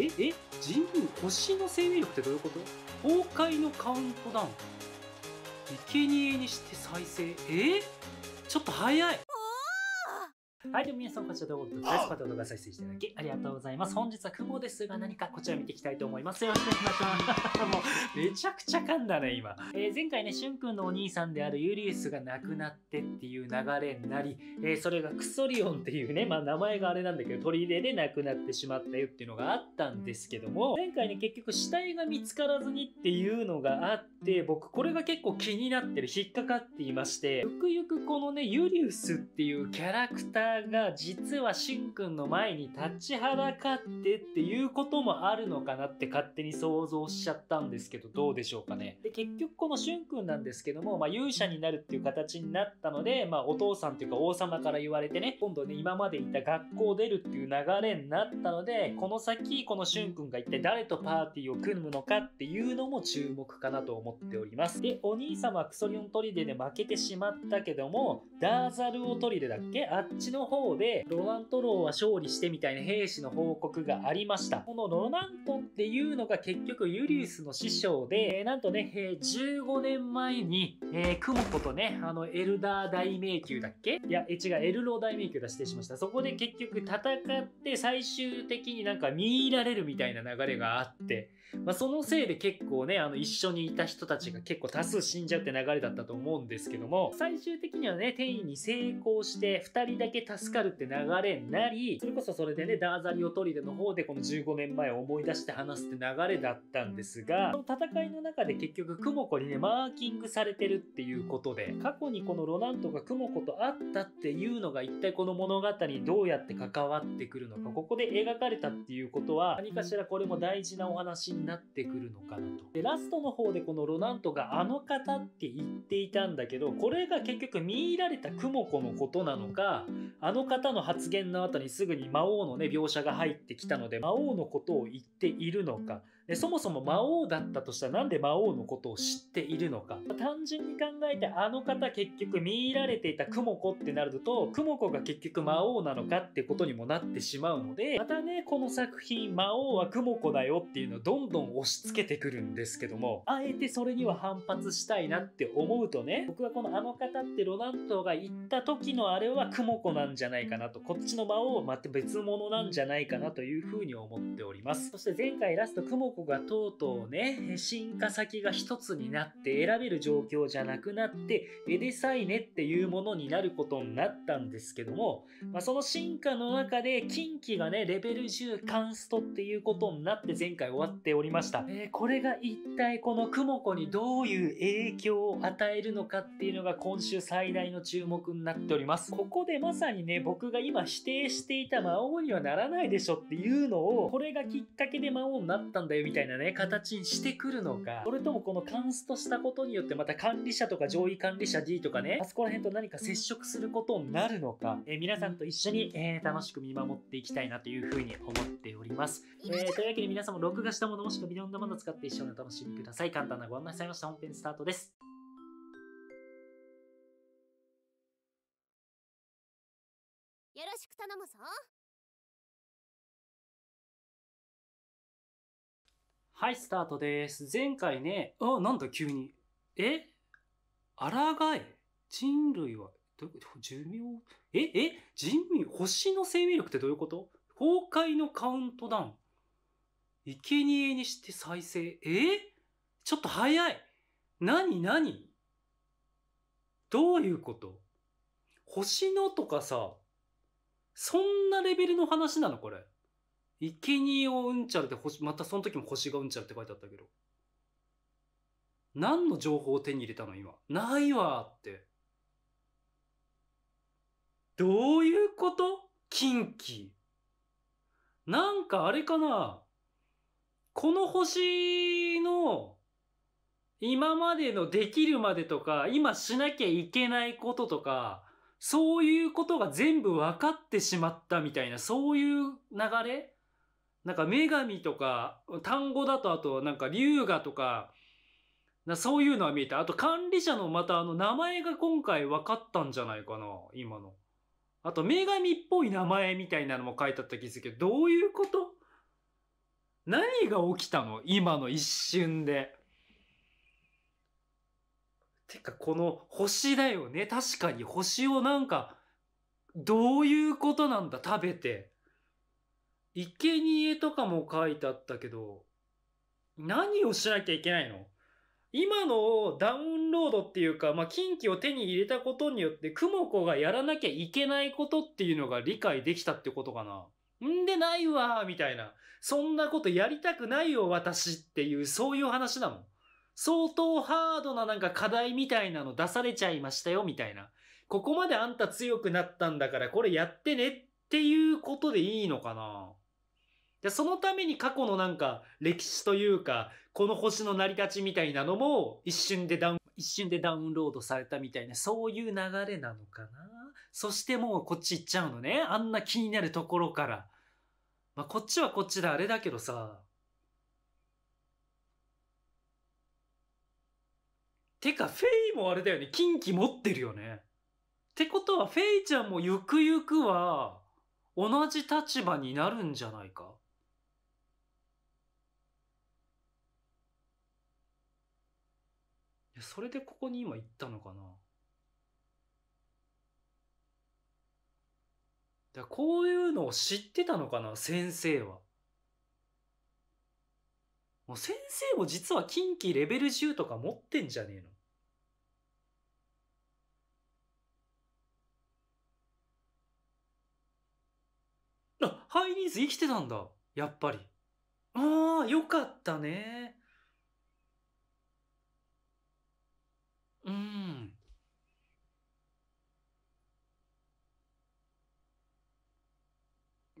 ええ人類星の生命力ってどういうこと崩壊のカウントダウン生贄にして再生えちょっと早いはい、では皆さん、こちらでお越しいただき、動画再生していただき、ありがとうございます。本日は雲ですが、何かこちら見ていきたいと思います。よろしくお願いします。もう、めちゃくちゃ噛んだね、今。えー、前回ね、しゅんくんのお兄さんであるユリウスが亡くなってっていう流れになり、えー、それがクソリオンっていうね、まあ名前があれなんだけど、砦で亡くなってしまったよっていうのがあったんですけども、前回ね、結局死体が見つからずにっていうのがあって、僕、これが結構気になってる、引っかかっていまして、ゆくゆくこのね、ユリウスっていうキャラクターが実はしんくんの前に立ちはだかってっていうこともあるのかなって勝手に想像しちゃったんですけどどうでしょうかね。で結局このしゅんくんなんですけども、まあ、勇者になるっていう形になったので、まあ、お父さんというか王様から言われてね今度ね今までいた学校出るっていう流れになったのでこの先このしゅんくんが一体誰とパーティーを組むのかっていうのも注目かなと思っております。でお兄様クソリオン砦で負けてしまったけどもダーザルオデだっけあっちのの方でロナントローは勝利してみたいな兵士の報告がありましたこのロナントっていうのが結局ユリウスの師匠で、えー、なんとね、えー、15年前に、えー、クモコとねあのエルダー大迷宮だっけいやえ違うエルロー大迷宮だ失礼しましたそこで結局戦って最終的になんか見入られるみたいな流れがあってまあ、そのせいで結構ね、あの、一緒にいた人たちが結構多数死んじゃうって流れだったと思うんですけども、最終的にはね、転移に成功して、2人だけ助かるって流れになり、それこそそれでね、ダーザリオトリデの方でこの15年前を思い出して話すって流れだったんですが、この戦いの中で結局、クモコにね、マーキングされてるっていうことで、過去にこのロナントがクモコと会ったっていうのが一体この物語にどうやって関わってくるのか、ここで描かれたっていうことは、何かしらこれも大事なお話にになってくるのかなとでラストの方でこのロナントがあの方って言っていたんだけどこれが結局見入られたクモ子のことなのかあの方の発言の後にすぐに魔王のね描写が入ってきたので魔王のことを言っているのかそもそも魔王だったとしたらなんで魔王のことを知っているのか単純に考えてあの方結局見入られていたクモ子ってなるとクモ子が結局魔王なのかってことにもなってしまうのでまたねこの作品魔王はクモ子だよっていうのをどんどん押し付けてくるんですけどもあえてそれには反発したいなって思うとね僕はこのあの方ってロナントが言った時のあれはクモ子なんじゃないかなとこっちの魔王はまた別物なんじゃないかなというふうに思っておりますそして前回ラストクモがとうとうね、進化先が一つになって選べる状況じゃなくなって、エデサイネっていうものになることになったんですけども、まあ、その進化の中で、近畿がね、レベル10カンストっていうことになって前回終わっておりました。えー、これが一体このクモ子にどういう影響を与えるのかっていうのが今週最大の注目になっております。ここでまさにね、僕が今否定していた魔王にはならないでしょっていうのを、これがきっかけで魔王になったんだよみたいなね、形にしてくるのか、それともこのカンストしたことによってまた管理者とか上位管理者 D とかね、あそこら辺と何か接触することになるのか、えー、皆さんと一緒に、えー、楽しく見守っていきたいなというふうに思っております。えー、というわけで皆さんも録画したものもしくはいろんなものを使って一緒にお楽しみください。簡単なご案内されました。本編スタートです。よろしく頼むぞ。はい、スタートです。前回ね、あ、なんだ急に。え抗え人類は、どういうこと寿命ええ人類、星の生命力ってどういうこと崩壊のカウントダウン。生贄にして再生。えちょっと早い何何どういうこと星のとかさ、そんなレベルの話なのこれ。生贄をうんちゃらでまたその時も星がうんちゃらって書いてあったけど。何の情報を手に入れたの今。ないわって。どういうこと近畿。なんかあれかなこの星の今までのできるまでとか、今しなきゃいけないこととか、そういうことが全部分かってしまったみたいな、そういう流れなんか女神とか、単語だとあとなんか龍河とか、なそういうのは見えた。あと管理者のまたあの名前が今回分かったんじゃないかな、今の。あと女神っぽい名前みたいなのも書いてあった気づけど、どういうこと何が起きたの今の一瞬で。てかこの星だよね。確かに星をなんか、どういうことなんだ食べて。生贄とかも書いてあったけど、何をしなきゃいけないの今のダウンロードっていうか、まあ、近畿を手に入れたことによって、クモコがやらなきゃいけないことっていうのが理解できたってことかな。んでないわー、みたいな。そんなことやりたくないよ、私っていう、そういう話だもん。相当ハードななんか課題みたいなの出されちゃいましたよ、みたいな。ここまであんた強くなったんだから、これやってねっていうことでいいのかなで、そのために過去のなんか歴史というか、この星の成り立ちみたいなのも一瞬でダウン、一瞬でダウンロードされたみたいな、そういう流れなのかな。そしてもうこっち行っちゃうのね。あんな気になるところから。まあ、こっちはこっちであれだけどさ。てか、フェイもあれだよね。近畿持ってるよね。ってことは、フェイちゃんもゆくゆくは、同じ立場になるんじゃないかそれでここに今行ったのかなだこういうのを知ってたのかな先生は。もう先生も実は近畿レベル10とか持ってんじゃねえのあ、ハイニーズ生きてたんだ。やっぱり。ああ、よかったね。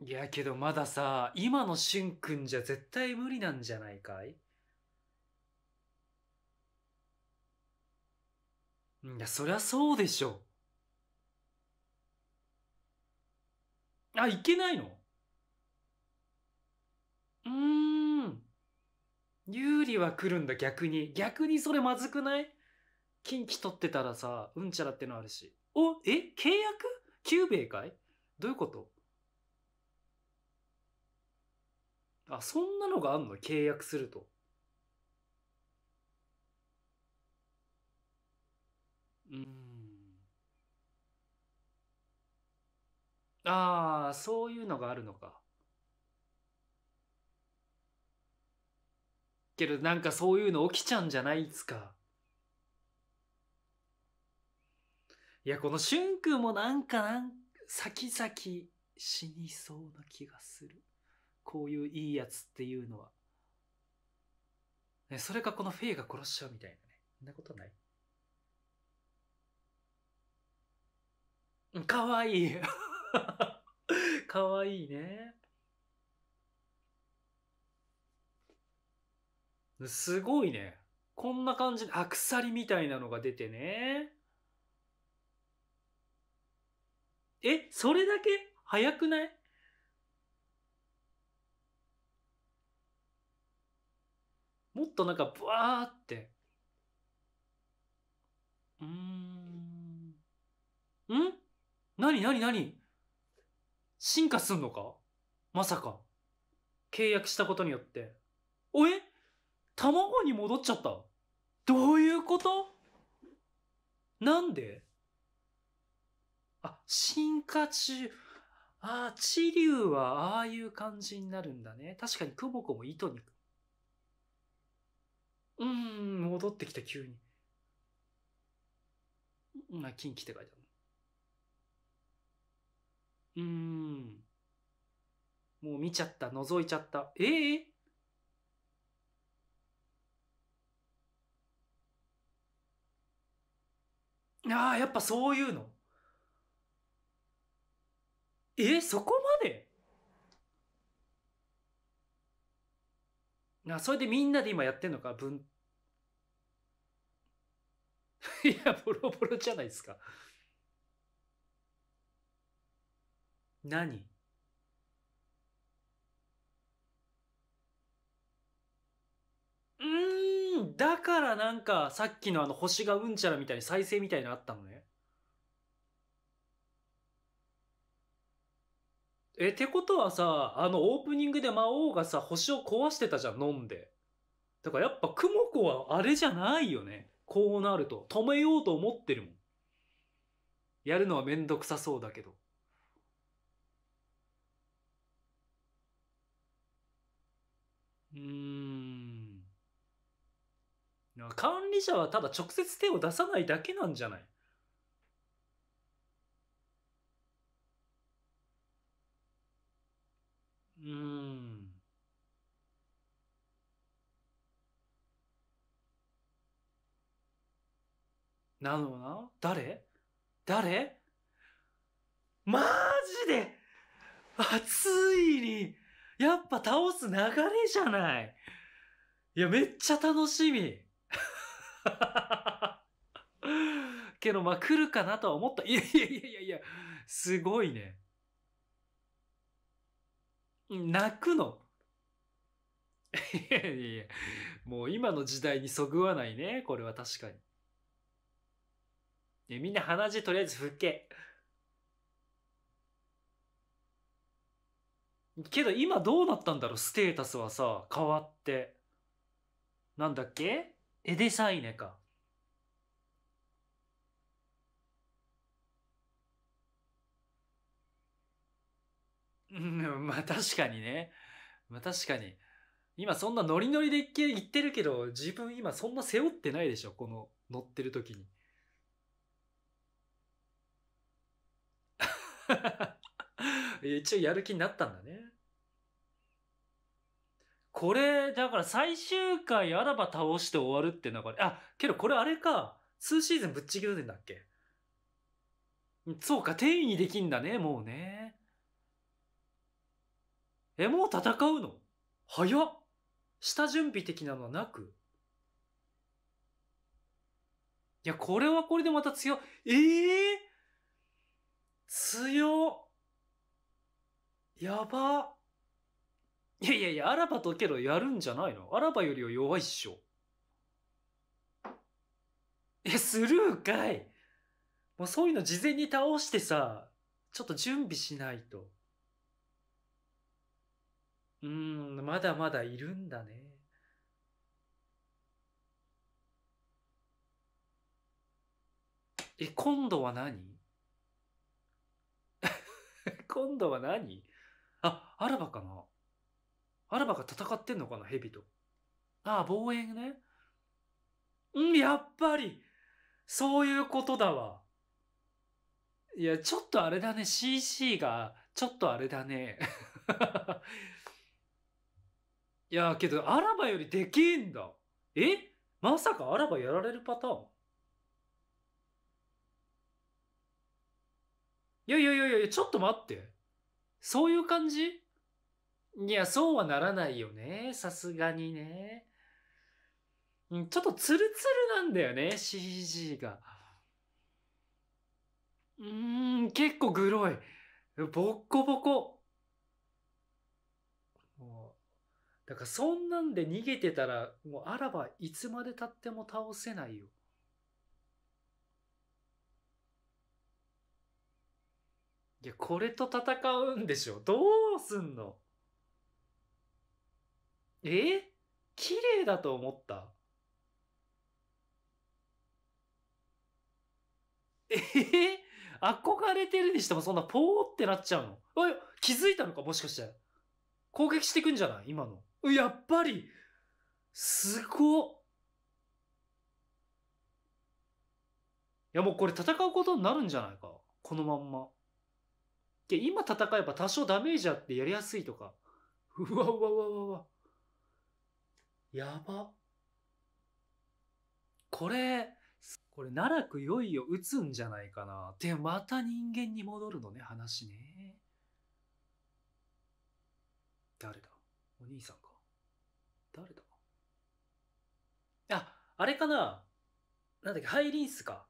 いやけどまださ、今のしゅんくんじゃ絶対無理なんじゃないかいいや、そりゃそうでしょ。あ、いけないのうーん。有利は来るんだ、逆に。逆にそれまずくない近畿取ってたらさ、うんちゃらってのあるし。お、え契約キューベイかいどういうことあ、そんなのがあんの契約すると。うん。ああ、そういうのがあるのか。けどなんかそういうの起きちゃうんじゃないですか。いや、このしゅんくんもなんかなん、先々死にそうな気がする。こういういいやつっていうのは。ね、それかこのフェイが殺しちゃうみたいなね。そんなことないかわいい かわいいね。すごいね。こんな感じで、あ、鎖みたいなのが出てね。え、それだけ早くないもっとなんかブワーってうーんん何何何進化すんのかまさか契約したことによっておえ卵に戻っちゃったどういうことなんであ、進化中。ああ、地流はああいう感じになるんだね。確かにクボコも糸にうん、戻ってきた、急に。な、近畿って書いてある。うーん。もう見ちゃった、覗いちゃった。ええー、ああ、やっぱそういうの。え、そこまでな、それでみんなで今やってんのか、文 いや、ボロボロじゃないですか。何うん、だからなんかさっきのあの星がうんちゃらみたいに再生みたいなのあったのね。え、ってことはさ、あのオープニングで魔王がさ、星を壊してたじゃん、飲んで。だからやっぱクモコはあれじゃないよね。こうなると止めようと思ってるもん。やるのはめんどくさそうだけど。うーん。管理者はただ直接手を出さないだけなんじゃないうん。なのな誰誰マジであ、ついに、やっぱ倒す流れじゃない。いや、めっちゃ楽しみ。けど、まあ、来るかなとは思った。いやいやいやいやいや、すごいね。泣くの。いやいやいや、もう今の時代にそぐわないね。これは確かに。みんな鼻血とりあえず拭け。けど今どうなったんだろうステータスはさ、変わって。なんだっけエデサイネか。うん、まあ確かにね。まあ確かに。今そんなノリノリで言ってるけど、自分今そんな背負ってないでしょこの乗ってる時に。一応やる気になったんだね。これ、だから最終回あらば倒して終わるって流れ。あ、けどこれあれか。2シーズンぶっちぎるんだっけそうか、転移できんだね、もうね。え、もう戦うの早っ下準備的なのはなくいや、これはこれでまた強ええー強やば。いやいやいや、アラバとけどやるんじゃないのアラバよりは弱いっしょ。え、スルーかいもうそういうの事前に倒してさ、ちょっと準備しないと。うーん、まだまだいるんだね。え、今度は何今度は何あ、アラバかなアラバが戦ってんのかな蛇と。ああ、望遠ね。うん、やっぱりそういうことだわ。いや、ちょっとあれだね。CC が、ちょっとあれだね。いや、けど、アラバよりでけえんだ。えまさかアラバやられるパターンいやいやいやいや、ちょっと待って。そういう感じいや、そうはならないよね。さすがにね。うん、ちょっとツルツルなんだよね、CG が。うーん、結構グロい。ボッコボコ。だからそんなんで逃げてたら、もうあらばいつまでたっても倒せないよ。いや、これと戦うんでしょどうすんのえ綺麗だと思ったえー、憧れてるにしてもそんなポーってなっちゃうのい気づいたのかもしかして。攻撃してくんじゃない今の。やっぱりすごっいやもうこれ戦うことになるんじゃないかこのまんま。で今戦えば多少ダメージあってやりやすいとか。うわうわうわうわやば。これ、これ、奈落よいよ打つんじゃないかな。で、また人間に戻るのね、話ね。誰だお兄さんか。誰だあ、あれかななんだっけ、ハイリンスか。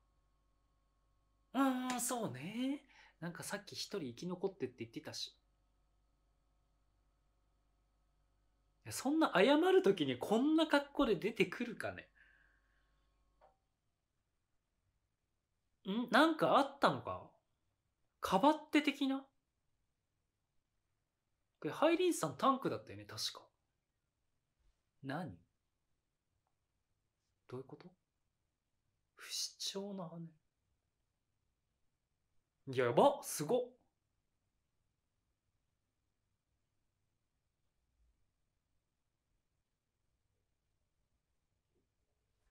うーん、そうね。なんかさっき一人生き残ってって言ってたし。そんな謝るときにこんな格好で出てくるかねんなんかあったのかかばって的なこれ、ハイリンさんタンクだったよね、確か。何どういうこと不死鳥の羽やばすご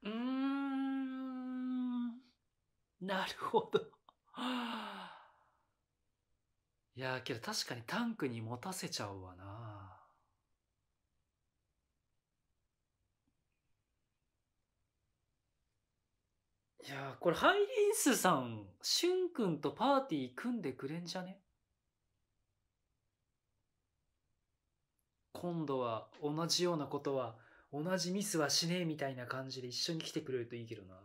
うんなるほどいやけど確かにタンクに持たせちゃうわないやこれハイリンスさん、しゅんくんとパーティー組んでくれんじゃね今度は同じようなことは同じミスはしねえみたいな感じで一緒に来てくれるといいけどな。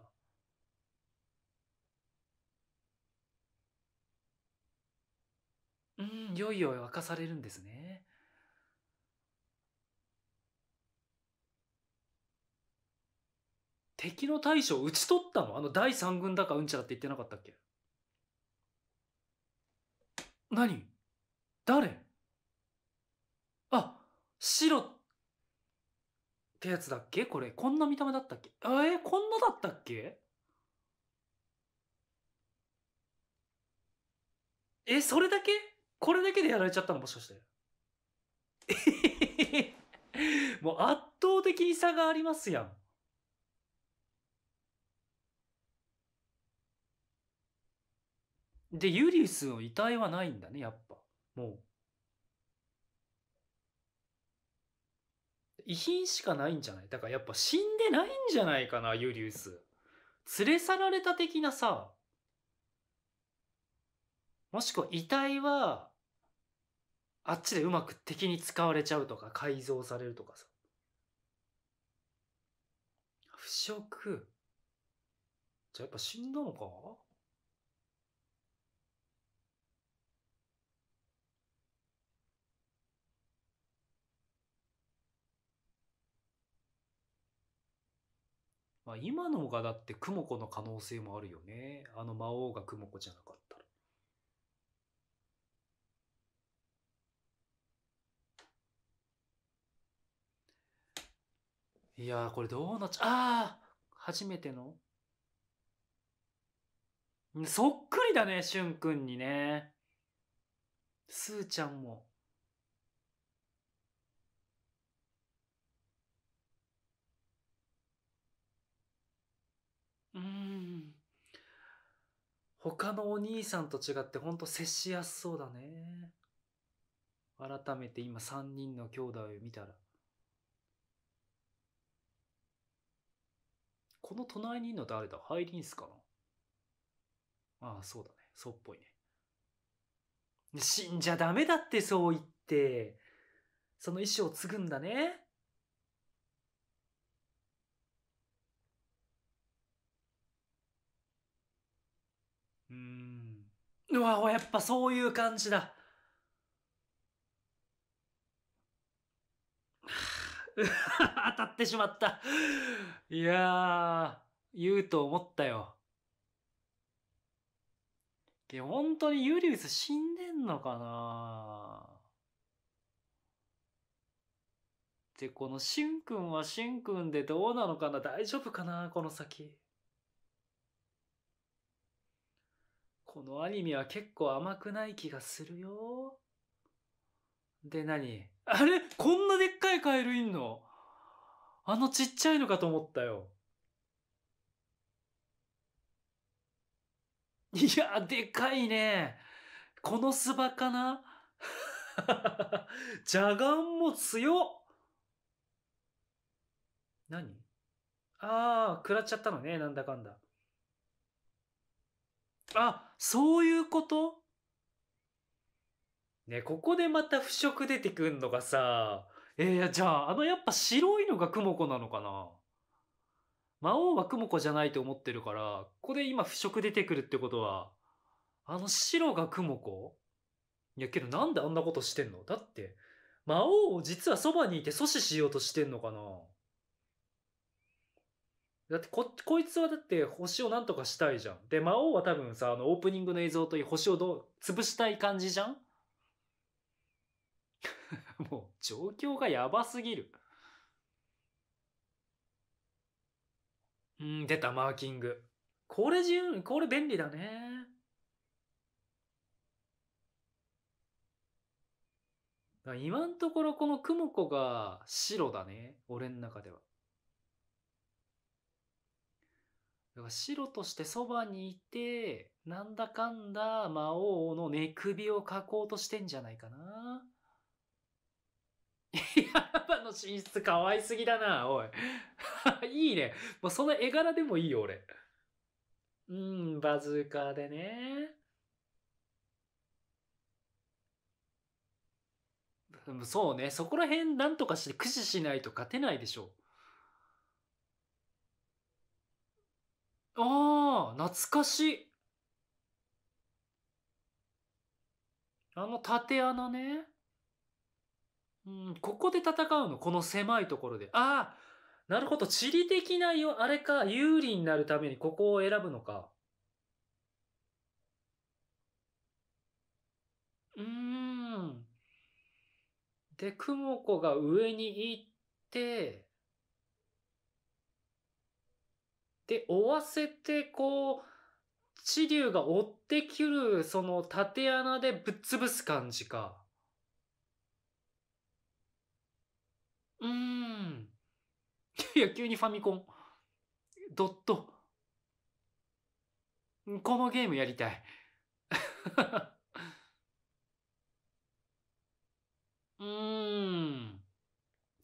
うん、いよいよ明かされるんですね。敵の大将討ち取ったのあの第三軍だかうんちゃらって言ってなかったっけ何誰あ、白ってやつだっけこれ。こんな見た目だったっけえー、こんなだったっけえ、それだけこれだけでやられちゃったのもしかして。もう圧倒的に差がありますやん。で、ユリウスの遺体はないんだね、やっぱ。もう。遺品しかないんじゃないだからやっぱ死んでないんじゃないかな、ユリウス。連れ去られた的なさ。もしくは遺体は、あっちでうまく敵に使われちゃうとか、改造されるとかさ。腐食。じゃあやっぱ死んだのかまあ、今のがだってクモ子の可能性もあるよね。あの魔王がクモ子じゃなかったら。いやこれどうなっちゃ、ああ初めてのそっくりだね、しゅんくんにね。すーちゃんも。うん他のお兄さんと違ってほんと接しやすそうだね改めて今3人の兄弟を見たらこの隣にいるの誰だハイリンスかなああそうだねそうっぽいね死んじゃダメだってそう言ってその意志を継ぐんだねうわ、やっぱそういう感じだ。当たってしまった。いやー、言うと思ったよ。で、本当にユリウス死んでんのかなで、このシンくんはシンくんでどうなのかな大丈夫かなこの先。このアニメは結構甘くない気がするよ。で何、あれこんなでっかいカエルいんのあのちっちゃいのかと思ったよ。いや、でかいね。このスバかなじゃがんも強っ何ああ、食らっちゃったのね、なんだかんだ。あ、そういうことね、ここでまた腐食出てくんのがさ、えー、じゃあ、あのやっぱ白いのがクモコなのかな魔王はクモコじゃないと思ってるから、ここで今腐食出てくるってことは、あの白がクモコいやけどなんであんなことしてんのだって、魔王を実はそばにいて阻止しようとしてんのかなだってこ、こいつはだって星を何とかしたいじゃん。で、魔王は多分さ、あの、オープニングの映像といい星をどう、潰したい感じじゃん もう、状況がやばすぎる。うん、出た、マーキング。これゅん、これ便利だね。今んところこのクモコが白だね。俺の中では。白としてそばにいて、なんだかんだ魔王の寝首を描こうとしてんじゃないかな。い や、ラの寝室可愛すぎだな、おい。いいね。もうその絵柄でもいいよ、俺。うん、バズーカーでね。そうね、そこら辺なんとかして駆使しないと勝てないでしょう。ああ、懐かしい。あの縦穴ね。うん、ここで戦うのこの狭いところで。ああなるほど。地理的なよ、あれか、有利になるためにここを選ぶのか。うーん。で、雲子が上に行って、で、追わせて、こう、地流が追ってくる、その縦穴でぶっ潰す感じか。うーん。いや、急にファミコン。ドット。このゲームやりたい。うーん。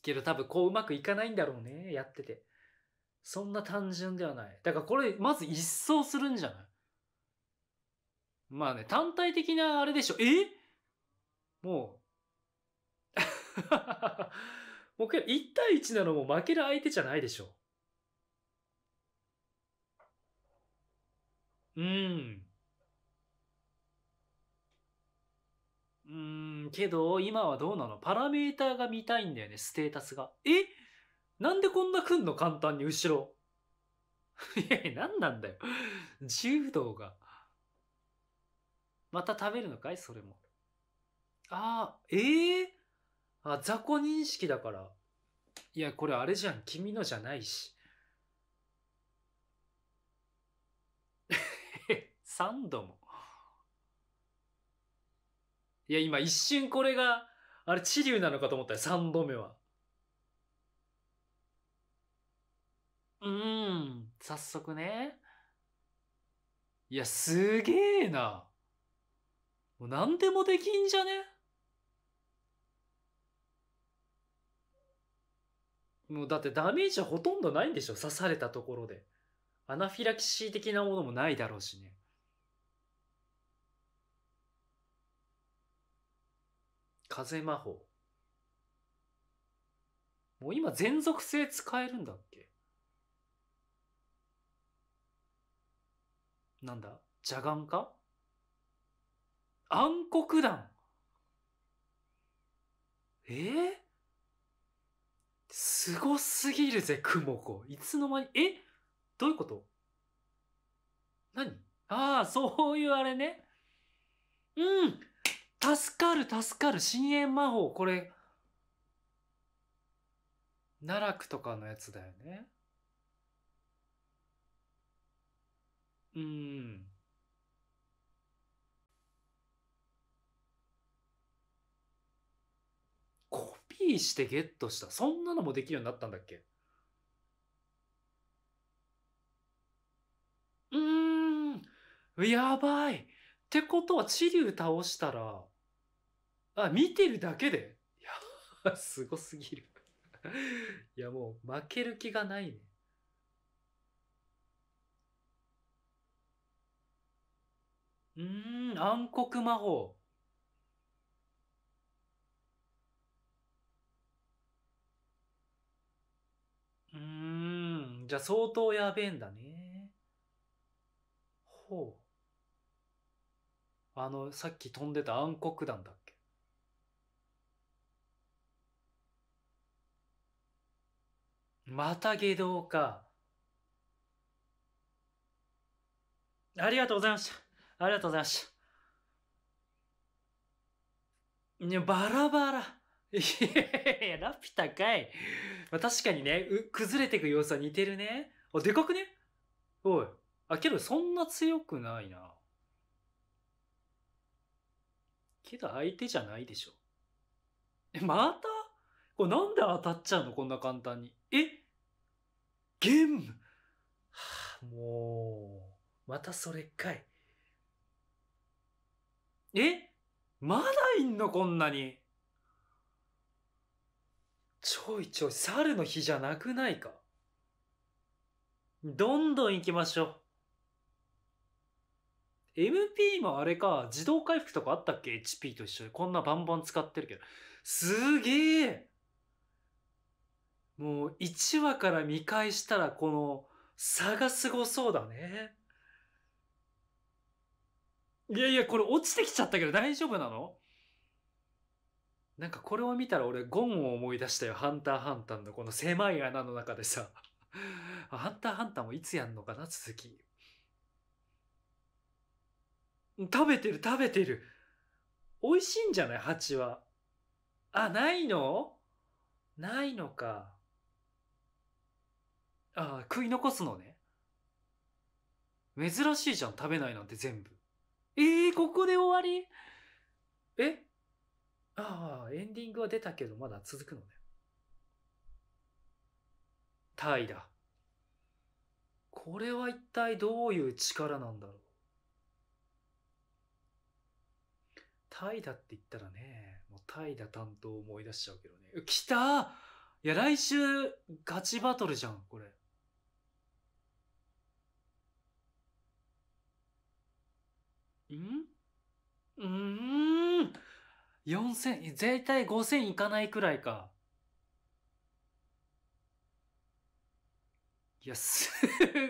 けど多分こううまくいかないんだろうね、やってて。そんな単純ではない。だからこれ、まず一掃するんじゃないまあね、単体的なあれでしょ。えもう、もう1対1なのも負ける相手じゃないでしょ。うん。うーん、けど、今はどうなのパラメーターが見たいんだよね、ステータスが。えなんでこんな来んの簡単に後ろ。いやいや、何なんだよ。柔道が。また食べるのかいそれも。ああ、ええあ、雑魚認識だから。いや、これあれじゃん。君のじゃないし。3 度も。いや、今一瞬これが、あれ、治流なのかと思ったよ、3度目は。うん、早速ね。いや、すげえな。もう何でもできんじゃねもうだってダメージはほとんどないんでしょ刺されたところで。アナフィラキシー的なものもないだろうしね。風魔法。もう今全属性使えるんだ。なんだ、邪眼か暗黒団えー、すごすぎるぜ、クモコ。いつの間に、えどういうこと何ああ、そういうあれね。うん助かる、助かる。深淵魔法、これ。奈落とかのやつだよね。うん。コピーしてゲットした。そんなのもできるようになったんだっけうーん。やばい。ってことは、チリュウ倒したら、あ、見てるだけでいや、すごすぎる。いや、もう負ける気がないね。うん、暗黒魔法。うん、じゃあ相当やべえんだね。ほう。あの、さっき飛んでた暗黒弾だっけまた下道か。ありがとうございました。ありがとうございました。ね、バラバラ。い やいや、ラピュタかい。まあ、確かにね、崩れていく様子は似てるね。あ、でかくねおい。あ、けどそんな強くないな。けど相手じゃないでしょ。え、またこれなんで当たっちゃうのこんな簡単に。えゲームはあ、もう、またそれかい。えまだいんのこんなに。ちょいちょい猿の日じゃなくないか。どんどん行きましょう。MP もあれか、自動回復とかあったっけ ?HP と一緒に。こんなバンバン使ってるけど。すげえもう1話から見返したらこの差がすごそうだね。いやいや、これ落ちてきちゃったけど大丈夫なのなんかこれを見たら俺、ゴンを思い出したよ。ハンターハンターのこの狭い穴の中でさ。ハンターハンターもいつやんのかな、続き。食べてる、食べてる。美味しいんじゃない蜂は。あ、ないのないのか。あ、食い残すのね。珍しいじゃん、食べないなんて全部。ええー、ここで終わりえああ、エンディングは出たけどまだ続くのね。タイだ。これは一体どういう力なんだろうタイだって言ったらね、もうタイだ担当思い出しちゃうけどね。来たいや来週ガチバトルじゃん、これ。んうん。4000、絶対5000いかないくらいか。いや、す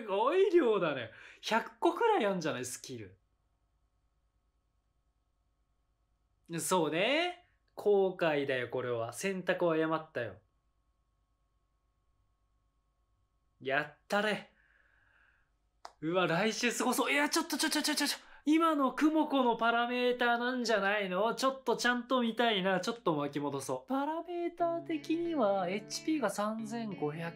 ごい量だね。100個くらいあるんじゃないスキル。そうね。後悔だよ、これは。選択を誤ったよ。やったれ。うわ、来週過ごそう。いや、ちょっと、ちょ、ちょ、ちょ、ちょ。今のクモコのパラメーターなんじゃないのちょっとちゃんと見たいな。ちょっと巻き戻そう。パラメーター的には HP が3500、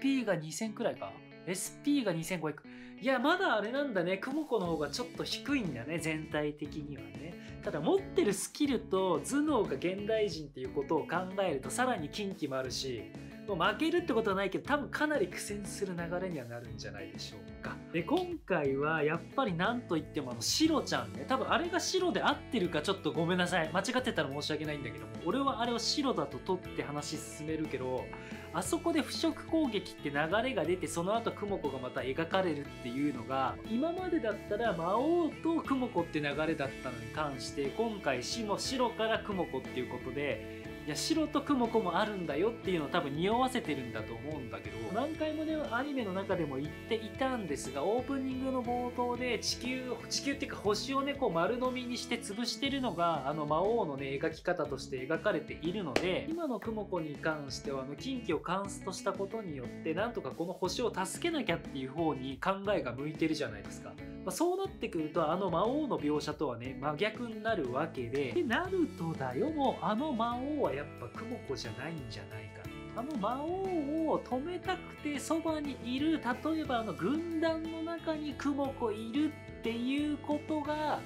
MP が2000くらいか。SP が2500。いや、まだあれなんだね。クモコの方がちょっと低いんだね。全体的にはね。ただ持ってるスキルと頭脳が現代人っていうことを考えるとさらに近畿もあるし、もう負けるってことはないけど多分かなり苦戦する流れにはなるんじゃないでしょうかで今回はやっぱり何といってもあの白ちゃんね多分あれが白で合ってるかちょっとごめんなさい間違ってたら申し訳ないんだけども俺はあれを白だと取って話進めるけどあそこで腐食攻撃って流れが出てその後クモ子がまた描かれるっていうのが今までだったら魔王とクモ子って流れだったのに関して今回も白からクモ子っていうことでいや白とくも子もあるんだよっていうのを多分匂わせてるんだと思うんだけど何回もねアニメの中でも言っていたんですがオープニングの冒頭で地球地球っていうか星をねこう丸飲みにして潰してるのがあの魔王のね描き方として描かれているので今のくも子に関してはあの近畿をカンストしたことによってなんとかこの星を助けなきゃっていう方に考えが向いてるじゃないですか。まそうなってくるとあの魔王の描写とはね真逆になるわけででナルトだよもあの魔王はやっぱ久子じゃないんじゃないかあの魔王を止めたくてそばにいる例えばあの軍団の中に久保子いるっていうことが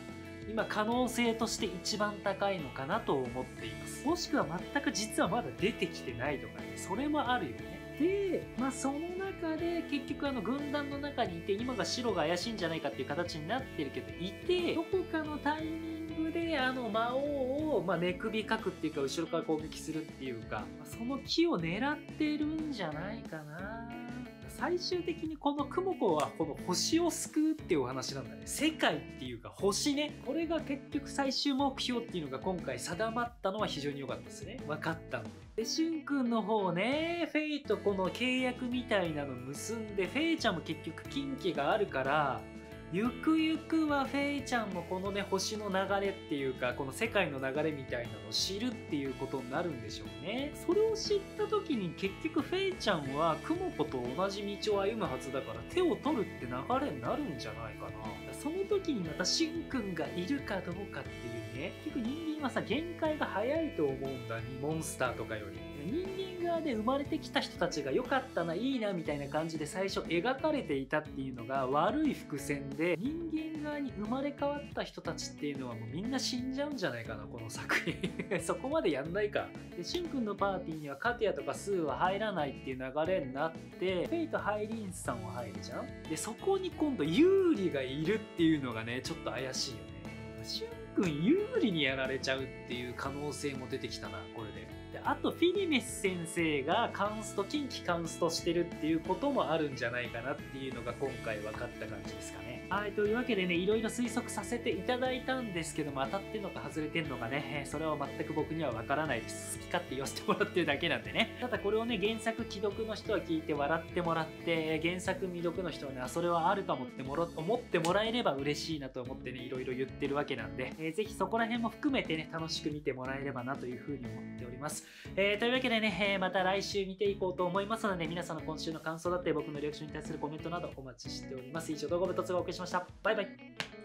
今可能性として一番高いのかなと思っていますもしくは全く実はまだ出てきてないとかねそれもあるよねで、まあ、その中で結局あの軍団の中にいて今が白が怪しいんじゃないかっていう形になってるけどいてどこかのタイミングングであの魔王を、まあ、寝首かくっていうか後ろから攻撃するっていうかその木を狙ってるんじゃないかな最終的にこのクモコはこの星を救うっていうお話なんだね世界っていうか星ねこれが結局最終目標っていうのが今回定まったのは非常に良かったですね分かったのでしゅんくんの方ねフェイとこの契約みたいなの結んでフェイちゃんも結局近畿があるからゆくゆくはフェイちゃんもこのね星の流れっていうかこの世界の流れみたいなのを知るっていうことになるんでしょうねそれを知った時に結局フェイちゃんはクモ子と同じ道を歩むはずだから手を取るって流れになるんじゃないかなその時にまたしんくんがいるかどうかっていうね結局人間はさ限界が早いと思うんだにモンスターとかより人間側で生まれてきた人たちが良かったないいなみたいな感じで最初描かれていたっていうのが悪い伏線で人間側に生まれ変わった人たちっていうのはもうみんな死んじゃうんじゃないかなこの作品 そこまでやんないかでしゅんくんのパーティーにはカテアとかスーは入らないっていう流れになってフェイとハイリンスさんは入るじゃんでそこに今度ユーリがいるっていうのがねちょっと怪しいよねしゅんくん有利にやられちゃうっていう可能性も出てきたなこれであとフィリメス先生がカンスト近畿カンストしてるっていうこともあるんじゃないかなっていうのが今回分かった感じですかね。はい、というわけでね、いろいろ推測させていただいたんですけども、当たってんのか外れてんのかね、それは全く僕にはわからないです。好き勝手言わせてもらってるだけなんでね。ただこれをね、原作既読の人は聞いて笑ってもらって、原作未読の人はね、それはあるかもってもろ、思ってもらえれば嬉しいなと思ってね、いろいろ言ってるわけなんで、えー、ぜひそこら辺も含めてね、楽しく見てもらえればなというふうに思っております。えー、というわけでね、えまた来週見ていこうと思いますので、ね、皆さんの今週の感想だったり、僕のリアクションに対するコメントなどお待ちしております。以上、動画部とお送りしました。ました。バイバイ。